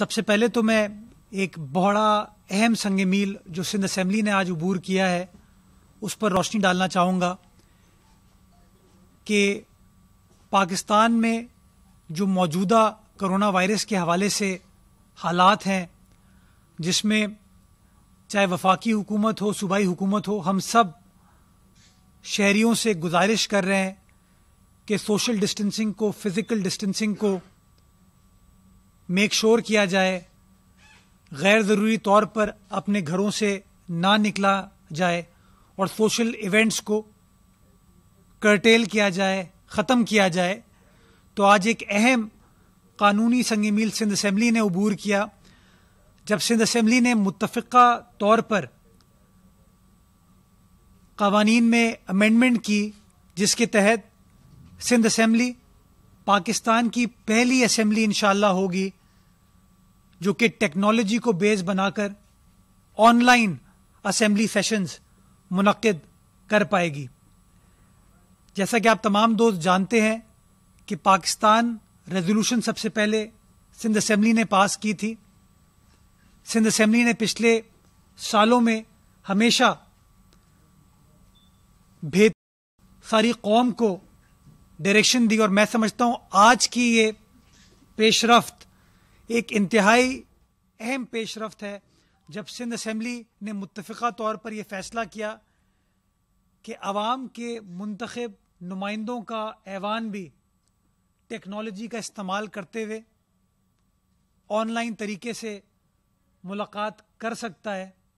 सबसे पहले तो मैं एक बड़ा अहम संग मील जो सिंध असम्बली ने आज अबूर किया है उस पर रोशनी डालना चाहूँगा कि पाकिस्तान में जो मौजूदा करोना वायरस के हवाले से हालात हैं जिसमें चाहे वफाकी हुकूमत हो सूबाई हुकूमत हो हम सब शहरीों से गुजारिश कर रहे हैं कि सोशल डिस्टेंसिंग को फ़िज़िकल डिस्टेंसिंग को मेक श्योर किया जाए गैर ज़रूरी तौर पर अपने घरों से ना निकला जाए और सोशल इवेंट्स को करटेल किया जाए ख़त्म किया जाए तो आज एक अहम कानूनी संग मील सिंध असम्बली ने अबूर किया जब सिंध असम्बली ने मुतफ़ा तौर पर कवानीन में अमेंडमेंट की जिसके तहत सिंध असम्बली पाकिस्तान की पहली असम्बली इनशाला होगी जो कि टेक्नोलॉजी को बेस बनाकर ऑनलाइन असेंबली सेशंस मुनद कर पाएगी जैसा कि आप तमाम दोस्त जानते हैं कि पाकिस्तान रेजोल्यूशन सबसे पहले सिंध असम्बली ने पास की थी सिंध असेंबली ने पिछले सालों में हमेशा भेद सारी कौम को डायरेक्शन दी और मैं समझता हूं आज की ये पेशरफ्त एक इंतहाई अहम पेशरफ है जब सिंध असम्बली ने मुतफ़ा तौर पर यह फ़ैसला किया कि आवाम के मंतखब नुमाइंदों का ऐवान भी टेक्नोलॉजी का इस्तेमाल करते हुए ऑनलाइन तरीके से मुलाकात कर सकता है